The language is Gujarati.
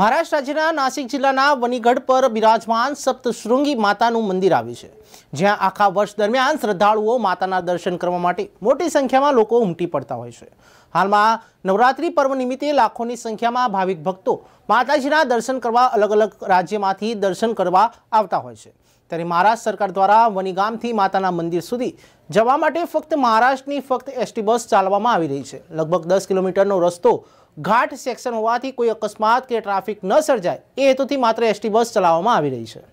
મહારાષ્ટ્ર રાજ્યના નાસિક જિલ્લાના વનીગઢ પર બિરાજમાન સપ્તશૃંગી માતાનું મંદિર આવ્યું છે જ્યાં આખા વર્ષ દરમિયાન શ્રદ્ધાળુઓ માતાના દર્શન કરવા માટે મોટી સંખ્યામાં લોકો ઉમટી પડતા હોય છે હાલમાં નવરાત્રી પર્વ નિમિત્તે લાખોની સંખ્યામાં ભાવિક ભક્તો માતાજીના દર્શન કરવા અલગ અલગ રાજ્યમાંથી દર્શન કરવા આવતા હોય છે ત્યારે મહારાષ્ટ્ર સરકાર દ્વારા વનીગામથી માતાના મંદિર સુધી જવા માટે ફક્ત મહારાષ્ટ્રની ફક્ત એસટી બસ ચાલવામાં આવી રહી છે લગભગ દસ કિલોમીટરનો રસ્તો ઘાટ સેક્શન હોવાથી કોઈ અકસ્માત કે ટ્રાફિક ન સર્જાય એ હેતુથી માત્ર એસટી બસ ચલાવવામાં આવી રહી છે